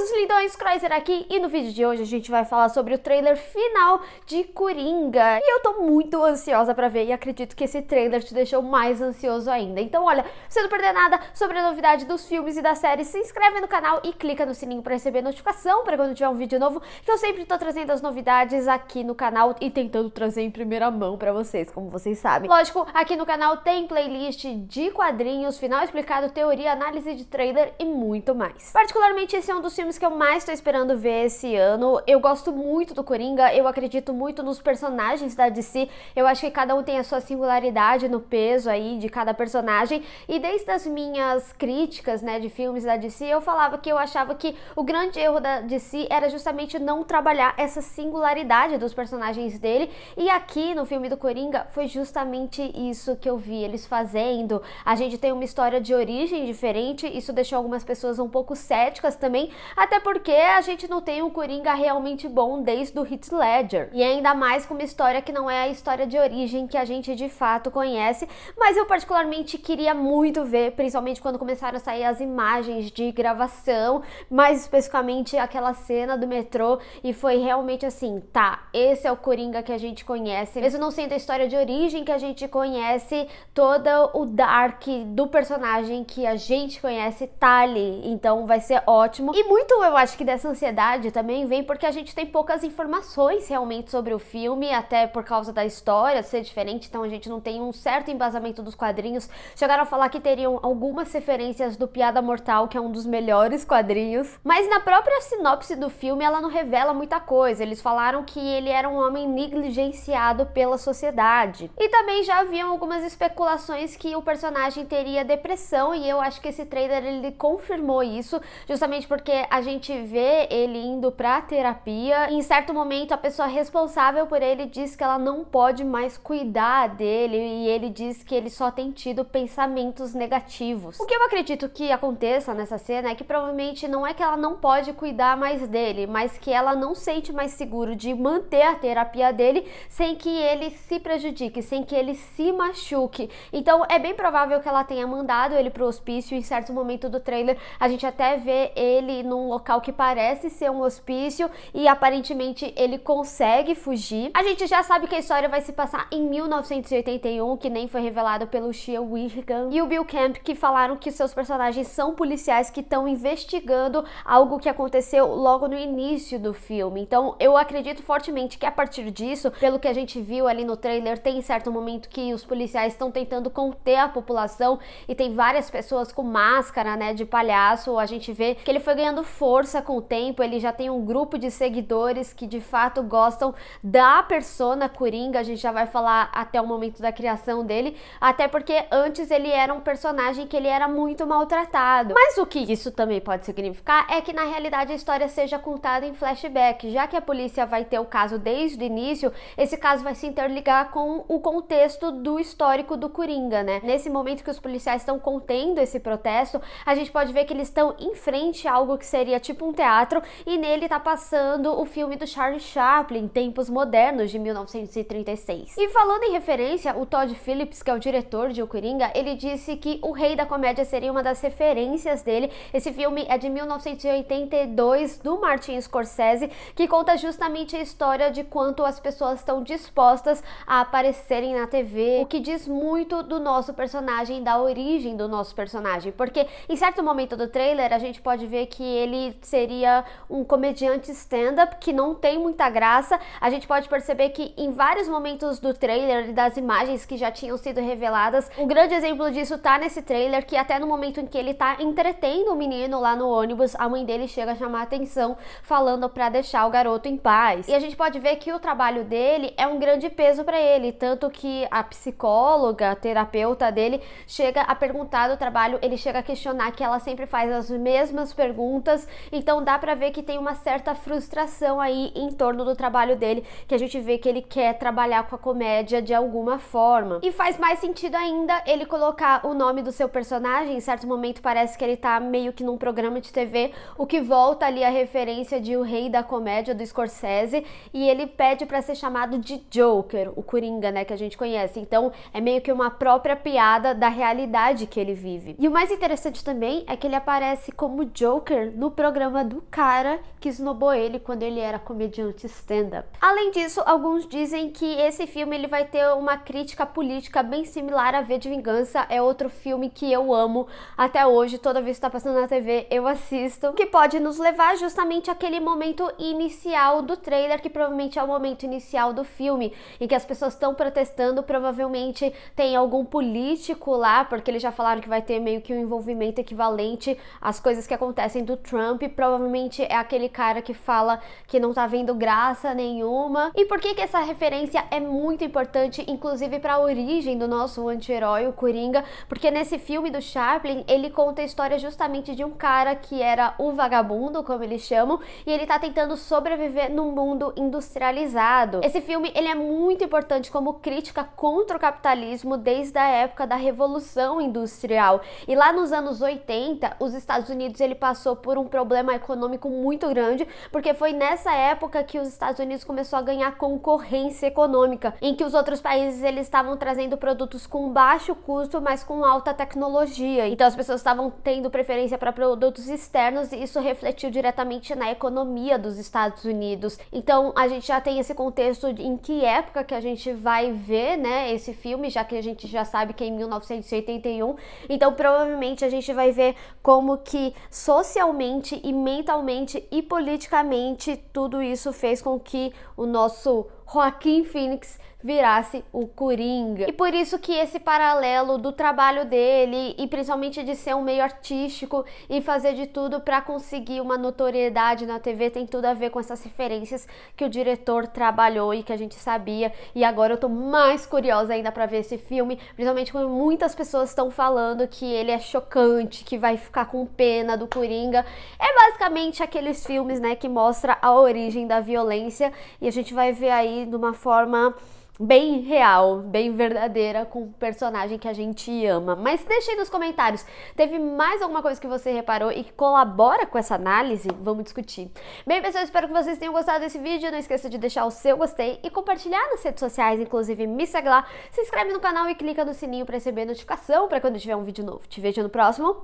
os lindões, Chrysler aqui e no vídeo de hoje a gente vai falar sobre o trailer final de Coringa. E eu tô muito ansiosa pra ver e acredito que esse trailer te deixou mais ansioso ainda. Então olha, se não perder nada sobre a novidade dos filmes e das séries, se inscreve no canal e clica no sininho pra receber notificação pra quando tiver um vídeo novo, que eu sempre tô trazendo as novidades aqui no canal e tentando trazer em primeira mão pra vocês, como vocês sabem. Lógico, aqui no canal tem playlist de quadrinhos, final explicado, teoria, análise de trailer e muito mais. Particularmente esse é um dos filmes filmes que eu mais estou esperando ver esse ano. Eu gosto muito do Coringa, eu acredito muito nos personagens da DC. Eu acho que cada um tem a sua singularidade no peso aí de cada personagem. E desde as minhas críticas, né, de filmes da DC, eu falava que eu achava que o grande erro da DC era justamente não trabalhar essa singularidade dos personagens dele. E aqui no filme do Coringa foi justamente isso que eu vi eles fazendo. A gente tem uma história de origem diferente, isso deixou algumas pessoas um pouco céticas também, até porque a gente não tem um Coringa realmente bom desde o Heath Ledger. E ainda mais com uma história que não é a história de origem que a gente de fato conhece, mas eu particularmente queria muito ver, principalmente quando começaram a sair as imagens de gravação, mais especificamente aquela cena do metrô, e foi realmente assim, tá, esse é o Coringa que a gente conhece, mesmo não sendo a história de origem que a gente conhece, todo o dark do personagem que a gente conhece tá ali, então vai ser ótimo. E muito muito, eu acho que dessa ansiedade também vem porque a gente tem poucas informações realmente sobre o filme, até por causa da história ser diferente, então a gente não tem um certo embasamento dos quadrinhos. Chegaram a falar que teriam algumas referências do Piada Mortal, que é um dos melhores quadrinhos, mas na própria sinopse do filme ela não revela muita coisa. Eles falaram que ele era um homem negligenciado pela sociedade. E também já haviam algumas especulações que o personagem teria depressão e eu acho que esse trailer ele confirmou isso, justamente porque a gente vê ele indo pra terapia. em certo momento, a pessoa responsável por ele diz que ela não pode mais cuidar dele e ele diz que ele só tem tido pensamentos negativos. O que eu acredito que aconteça nessa cena é que provavelmente não é que ela não pode cuidar mais dele, mas que ela não sente mais seguro de manter a terapia dele sem que ele se prejudique, sem que ele se machuque. Então é bem provável que ela tenha mandado ele pro hospício em certo momento do trailer. A gente até vê ele no um local que parece ser um hospício e aparentemente ele consegue fugir. A gente já sabe que a história vai se passar em 1981, que nem foi revelado pelo Shia Wigan e o Bill Camp, que falaram que seus personagens são policiais que estão investigando algo que aconteceu logo no início do filme. Então, eu acredito fortemente que a partir disso, pelo que a gente viu ali no trailer, tem certo momento que os policiais estão tentando conter a população e tem várias pessoas com máscara, né, de palhaço. A gente vê que ele foi ganhando força com o tempo, ele já tem um grupo de seguidores que de fato gostam da persona Coringa, a gente já vai falar até o momento da criação dele, até porque antes ele era um personagem que ele era muito maltratado. Mas o que isso também pode significar é que na realidade a história seja contada em flashback, já que a polícia vai ter o caso desde o início, esse caso vai se interligar com o contexto do histórico do Coringa, né? Nesse momento que os policiais estão contendo esse protesto, a gente pode ver que eles estão em frente a algo que seria seria tipo um teatro e nele tá passando o filme do Charlie Chaplin, Tempos Modernos, de 1936. E falando em referência, o Todd Phillips, que é o diretor de O Coringa, ele disse que O Rei da Comédia seria uma das referências dele. Esse filme é de 1982, do Martin Scorsese, que conta justamente a história de quanto as pessoas estão dispostas a aparecerem na TV, o que diz muito do nosso personagem, da origem do nosso personagem, porque em certo momento do trailer a gente pode ver que ele ele seria um comediante stand-up que não tem muita graça. A gente pode perceber que em vários momentos do trailer, das imagens que já tinham sido reveladas, um grande exemplo disso tá nesse trailer, que até no momento em que ele tá entretendo o menino lá no ônibus, a mãe dele chega a chamar a atenção, falando para deixar o garoto em paz. E a gente pode ver que o trabalho dele é um grande peso para ele, tanto que a psicóloga, a terapeuta dele, chega a perguntar do trabalho, ele chega a questionar que ela sempre faz as mesmas perguntas então dá para ver que tem uma certa frustração aí em torno do trabalho dele, que a gente vê que ele quer trabalhar com a comédia de alguma forma. E faz mais sentido ainda ele colocar o nome do seu personagem, em certo momento parece que ele tá meio que num programa de TV, o que volta ali a referência de O Rei da Comédia do Scorsese, e ele pede para ser chamado de Joker, o Coringa, né, que a gente conhece. Então, é meio que uma própria piada da realidade que ele vive. E o mais interessante também é que ele aparece como Joker no programa do cara que snobou ele quando ele era comediante stand-up. Além disso, alguns dizem que esse filme ele vai ter uma crítica política bem similar a V de Vingança, é outro filme que eu amo até hoje, toda vez que tá passando na TV eu assisto, que pode nos levar justamente àquele momento inicial do trailer, que provavelmente é o momento inicial do filme, em que as pessoas estão protestando, provavelmente tem algum político lá, porque eles já falaram que vai ter meio que um envolvimento equivalente às coisas que acontecem do Trump provavelmente é aquele cara que fala que não tá vendo graça nenhuma. E por que que essa referência é muito importante, inclusive para a origem do nosso anti-herói, o Coringa? Porque nesse filme do Chaplin, ele conta a história justamente de um cara que era o vagabundo, como eles chamam, e ele tá tentando sobreviver num mundo industrializado. Esse filme, ele é muito importante como crítica contra o capitalismo desde a época da Revolução Industrial. E lá nos anos 80, os Estados Unidos ele passou por um problema econômico muito grande, porque foi nessa época que os Estados Unidos começou a ganhar concorrência econômica, em que os outros países eles estavam trazendo produtos com baixo custo, mas com alta tecnologia. Então as pessoas estavam tendo preferência para produtos externos e isso refletiu diretamente na economia dos Estados Unidos. Então a gente já tem esse contexto de em que época que a gente vai ver, né, esse filme, já que a gente já sabe que é em 1981. Então provavelmente a gente vai ver como que socialmente fisicamente e mentalmente e politicamente, tudo isso fez com que o nosso Joaquim Phoenix virasse o Coringa. E por isso que esse paralelo do trabalho dele e principalmente de ser um meio artístico e fazer de tudo para conseguir uma notoriedade na TV tem tudo a ver com essas referências que o diretor trabalhou e que a gente sabia. E agora eu tô mais curiosa ainda para ver esse filme, principalmente quando muitas pessoas estão falando que ele é chocante, que vai ficar com pena do Coringa. É basicamente aqueles filmes, né, que mostra a origem da violência e a gente vai ver aí de uma forma bem real, bem verdadeira com o personagem que a gente ama. Mas deixe aí nos comentários, teve mais alguma coisa que você reparou e que colabora com essa análise? Vamos discutir. Bem, pessoal, espero que vocês tenham gostado desse vídeo. Não esqueça de deixar o seu gostei e compartilhar nas redes sociais, inclusive me segue lá, se inscreve no canal e clica no sininho para receber notificação para quando tiver um vídeo novo. Te vejo no próximo.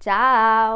Tchau!